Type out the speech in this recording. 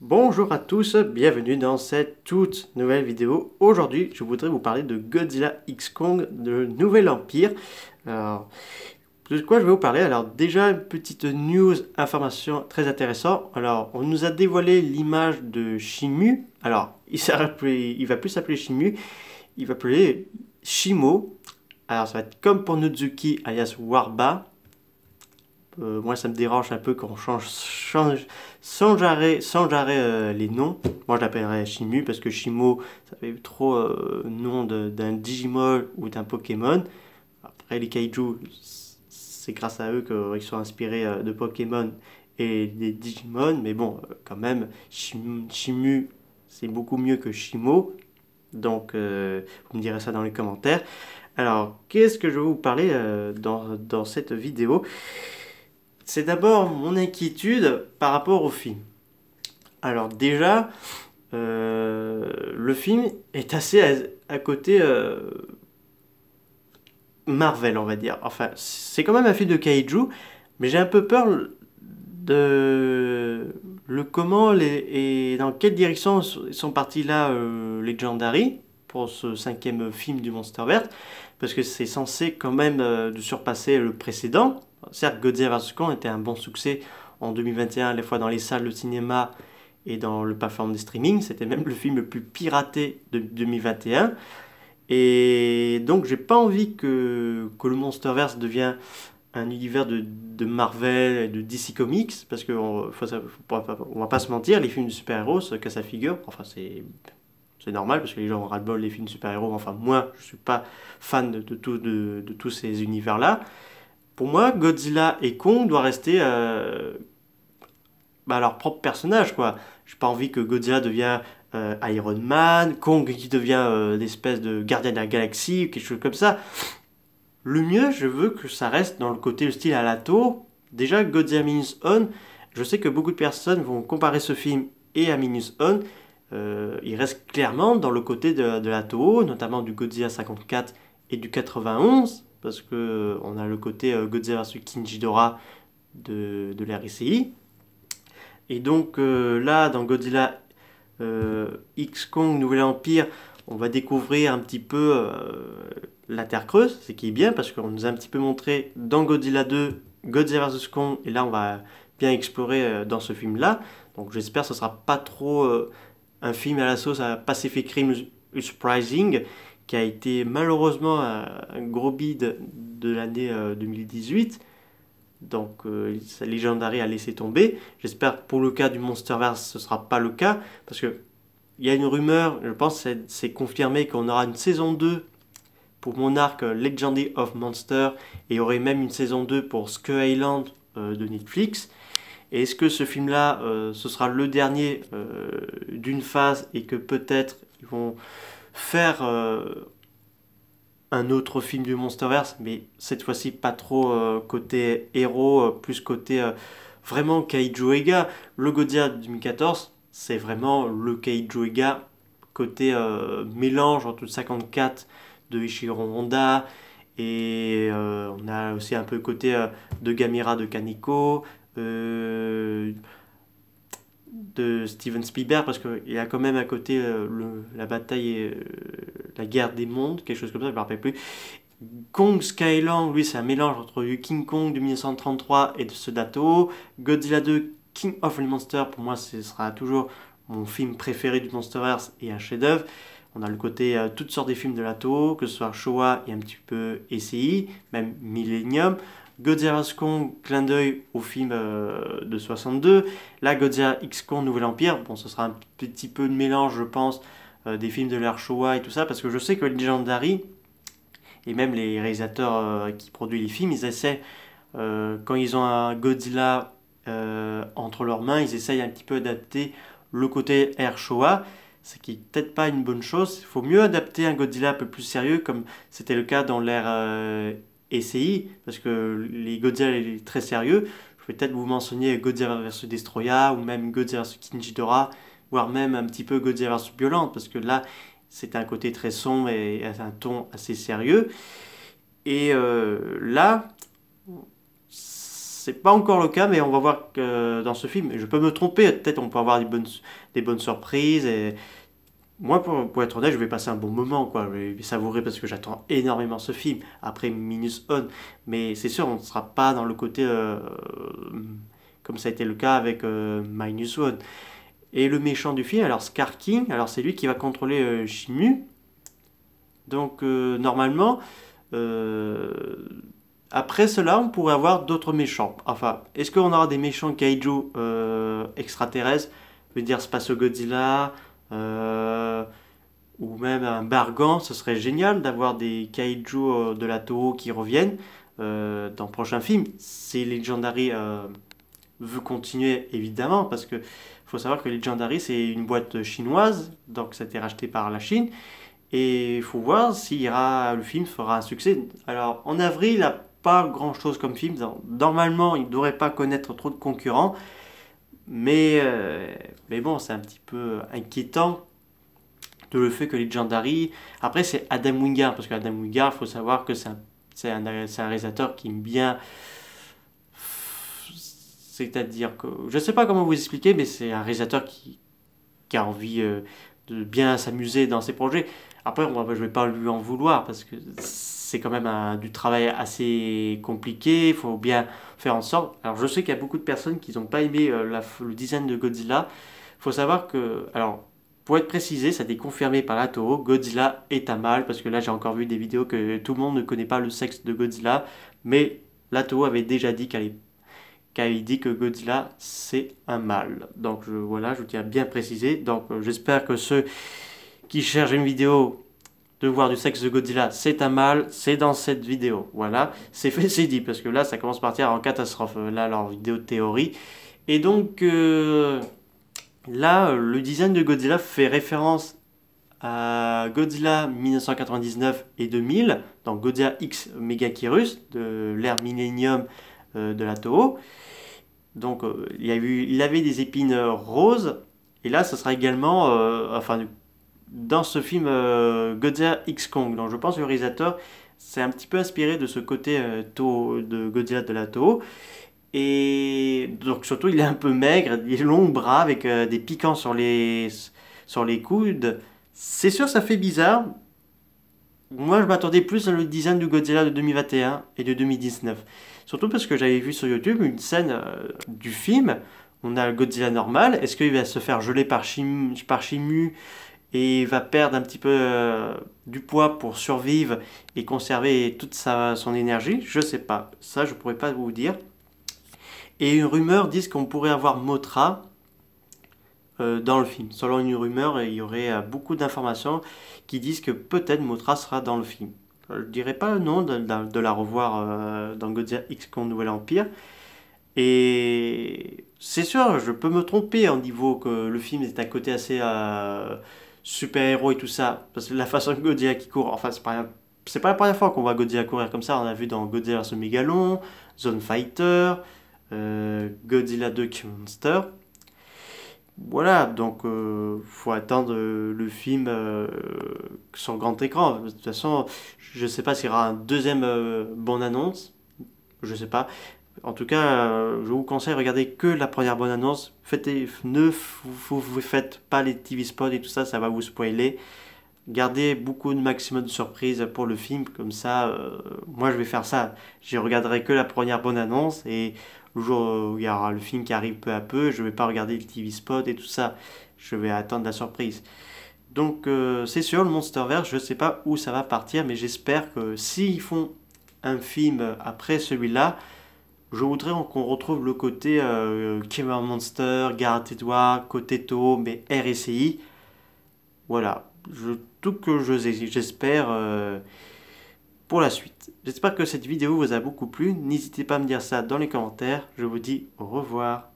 Bonjour à tous, bienvenue dans cette toute nouvelle vidéo. Aujourd'hui, je voudrais vous parler de Godzilla X Kong, de Nouvel Empire. Alors, de quoi je vais vous parler Alors déjà, une petite news, information très intéressante. Alors, on nous a dévoilé l'image de Shimu. Alors, il, il va plus s'appeler Shimu, il va s'appeler Shimo. Alors, ça va être comme pour Nozuki alias Warba. Euh, moi, ça me dérange un peu qu'on change, change sans arrêt, sans euh, les noms. Moi, je l'appellerais chimu parce que Shimo, ça fait trop euh, nom d'un Digimon ou d'un Pokémon. Après, les Kaiju, c'est grâce à eux qu'ils sont inspirés de Pokémon et des Digimon, mais bon, quand même, chimu c'est beaucoup mieux que Shimo. Donc, vous me direz ça dans les commentaires. Alors, qu'est-ce que je vais vous parler dans, dans, cette vidéo c'est d'abord mon inquiétude par rapport au film. Alors déjà, euh, le film est assez à, côté euh, Marvel, on va dire. Enfin, c'est quand même un film de kaiju, mais j'ai un peu peur de le comment et dans quelle direction sont partis là euh, les Legendary pour ce cinquième film du Monster Monsterverse, parce que c'est censé quand même de surpasser le précédent. Certes, Godzilla vs. Kong était un bon succès en 2021, à la fois dans les salles de cinéma et dans le plateforme de streaming. C'était même le film le plus piraté de 2021. Et donc, j'ai pas envie que, que le Monsterverse devienne un univers de, Marvel et de DC Comics, parce qu'on on va pas se mentir, les films de super-héros se cassent la figure. Enfin, c'est. normal parce que les gens ont ras-le-bol films super-héros. Enfin, moi, je ne suis pas fan de tous ces univers-là. Pour moi, Godzilla et Kong doivent rester euh, bah, leur propre personnage, quoi. J'ai pas envie que Godzilla devienne euh, Iron Man, Kong qui devient euh, une l'espèce de gardien de la galaxie, quelque chose comme ça. Le mieux, je veux que ça reste dans le côté style à la Déjà, Godzilla Minus On, je sais que beaucoup de personnes vont comparer ce film et à Minus On. Euh, il reste clairement dans le côté de, l'Ato, notamment du Godzilla 54 et du 91 parce que euh, on a le côté euh, Godzilla vs King de, de la RCI. Et donc euh, là, dans Godzilla X-Kong Nouvel Empire, on va découvrir un petit peu la Terre Creuse, ce qui est bien parce qu'on nous a un petit peu montré dans Godzilla 2 Godzilla vs Kong, et là on va bien explorer dans ce film-là. Donc j'espère que ce sera pas trop un film à la sauce à Pacific Rim Surprising, qui a été malheureusement un gros bid de l'année 2018. Euh, Donc euh, sa légendary a laissé tomber. J'espère pour le cas du Monsterverse ce ne sera pas le cas parce que il y a une rumeur, je pense que c'est confirmé qu'on aura une saison 2 pour Monarch euh, Legendary of Monster et il y aurait même une saison 2 pour Skyland Island de Netflix. est-ce que ce film-là, ce sera le dernier d'une phase et que peut-être ils vont faire euh, un autre film du Monsterverse, mais cette fois-ci pas trop euh, côté héros, euh, plus côté vraiment Kaiju Ega. Le Godzilla 2014, c'est vraiment le Kaiju Ega côté mélange entre le 54 de Ishiro Honda et on a aussi un peu côté de Gamira de Kaniko de Steven Spielberg parce qu'il a quand même à côté euh, la bataille et euh, la guerre des mondes, quelque chose comme ça, je ne me rappelle plus. Kong Skyland, lui, c'est un mélange entre King Kong de 1933 et de ce dato. Godzilla 2, King of the Monsters, pour moi, ce sera toujours mon film préféré du Monster Monsterverse et un chef-d'œuvre. On a le côté euh, toutes sortes des films de Lato, que ce soit Showa et un petit peu SCI, même Millennium. Godzilla X Kong, clin d'œil au film euh, de 62. Là, Godzilla X con Nouvel Empire. Bon, ce sera un petit peu de mélange, je pense, euh, des films de l'ère Showa et tout ça, parce que je sais que Legendary, et même les réalisateurs euh, qui produisent les films, ils essaient, quand ils ont un Godzilla entre leurs mains, ils essayent un petit peu d'adapter le côté air Showa ce qui n'est peut-être pas une bonne chose. Il faut mieux adapter un Godzilla un peu plus sérieux, comme c'était le cas dans l'ère essayer, parce que les Godzilla est très sérieux. Je vais peut-être vous mentionner Godzilla vs Destroya, ou même Godzilla vs Kinjidora, voire même un petit peu Godzilla vs Violente, parce que là, c'est un côté très sombre et un ton assez sérieux. Et euh, là, c'est pas encore le cas, mais on va voir que euh, dans ce film, je peux me tromper, peut-être on peut avoir des bonnes, des bonnes surprises, et moi, pour, être honnête, je vais passer un bon moment, quoi. Je vais savourer parce que j'attends énormément ce film. Après, Minus One. Mais c'est sûr, on ne sera pas dans le côté euh, euh, comme ça a été le cas avec euh, Minus One. Et le méchant du film, alors Scar King, alors c'est lui qui va contrôler Shimu. Donc, normalement, après cela, on pourrait avoir d'autres méchants. Enfin, est-ce qu'on aura des méchants kaiju extraterrestres Je veux dire, Space Godzilla euh, ou même un bargain, ce serait génial d'avoir des kaiju euh, de la Toho qui reviennent euh, dans le prochain film. Si Legendary veut continuer, évidemment, parce que faut savoir que Legendary, c'est une boîte chinoise, donc ça a été racheté par la Chine, et il faut voir si le film fera un succès. Alors, en avril, il n'a pas grand-chose comme film, normalement, il ne devrait pas connaître trop de concurrents, mais, euh, mais bon, c'est un petit peu inquiétant de le fait que les Legendary. Après, c'est Adam Wingard, parce que Adam Wingard, il faut savoir que c'est un, réalisateur qui aime bien. C'est-à-dire que. Je ne sais pas comment vous expliquer, mais c'est un réalisateur qui, a envie euh, de bien s'amuser dans ses projets. Après, je ne vais pas lui en vouloir parce que c'est quand même du travail assez compliqué. Il faut bien faire en sorte. Alors, je sais qu'il y a beaucoup de personnes qui n'ont pas aimé euh, la, le design de Godzilla. Il faut savoir que, alors, pour être précisé, ça a été confirmé par la Toho, Godzilla est un mâle parce que là, j'ai encore vu des vidéos que tout le monde ne connaît pas le sexe de Godzilla, mais la Toho avait déjà dit qu'elle est dit que Godzilla c'est un mâle. Donc je, voilà, je tiens à bien préciser. Donc euh, j'espère que ceux qui cherche une vidéo de voir du sexe de Godzilla, c'est un mal, c'est dans cette vidéo. Voilà, c'est fait, c'est dit, parce que là, ça commence à partir en catastrophe, euh, là, leur vidéo théorie. Et donc, euh, là, le design de Godzilla fait référence à Godzilla 1999 et 2000, dans Godzilla X Megakirus, de l'ère Millennium euh, de la Toho. Donc, il, y a eu, il avait des épines roses, et là, ça sera également, enfin, dans ce film euh, Godzilla X Kong. Donc je pense que le réalisateur s'est un petit peu inspiré de ce côté euh, de Godzilla de la Toho. Et donc surtout il est un peu maigre, il longs bras avec euh, des piquants sur les, sur les coudes. C'est sûr ça fait bizarre. Moi je m'attendais plus à le design du Godzilla de 2021 et de 2019. Surtout parce que j'avais vu sur YouTube une scène du film on a le Godzilla normal, est-ce qu'il va se faire geler par, par Chimu et va perdre un petit peu euh, du poids pour survivre et conserver toute sa, son énergie. Je ne sais pas, ça je pourrais pas vous dire. Et une rumeur dit qu'on pourrait avoir Motra euh, dans le film. Selon une rumeur, il y aurait euh, beaucoup d'informations qui disent que peut-être Motra sera dans le film. Je ne dirais pas non de, de, la revoir dans Godzilla X contre Nouvel Empire. Et c'est sûr, je peux me tromper en niveau que le film est à côté assez super-héros et tout ça, parce que la façon que Godzilla qui court, enfin c'est pas, pas la première fois qu'on voit Godzilla courir comme ça, on a vu dans Godzilla ce Megalon, Zone Fighter, euh, Godzilla 2 Monster. Voilà, donc euh, faut attendre euh, le film euh, sur grand écran. De toute façon, je sais pas s'il y aura un deuxième bande-annonce, je sais pas. En tout cas, euh, je vous conseille de regarder que la première bonne annonce. ne vous, faites pas les TV spots et tout ça, ça va vous spoiler. Gardez beaucoup de maximum de surprises pour le film, comme ça, euh, moi je vais faire ça. Je regarderai que la première bonne annonce et le jour où il y aura le film qui arrive peu à peu, je ne vais pas regarder les TV spots et tout ça. Je vais attendre la surprise. Donc euh, c'est sûr, le Monsterverse, je ne sais pas où ça va partir, mais j'espère que s'ils font un film après celui-là, je voudrais qu'on retrouve le côté euh, Monster, Monster, Edward, côté Tau, mais RSI. Voilà, je, tout que j'espère je, euh, pour la suite. J'espère que cette vidéo vous a beaucoup plu. N'hésitez pas à me dire ça dans les commentaires. Je vous dis au revoir.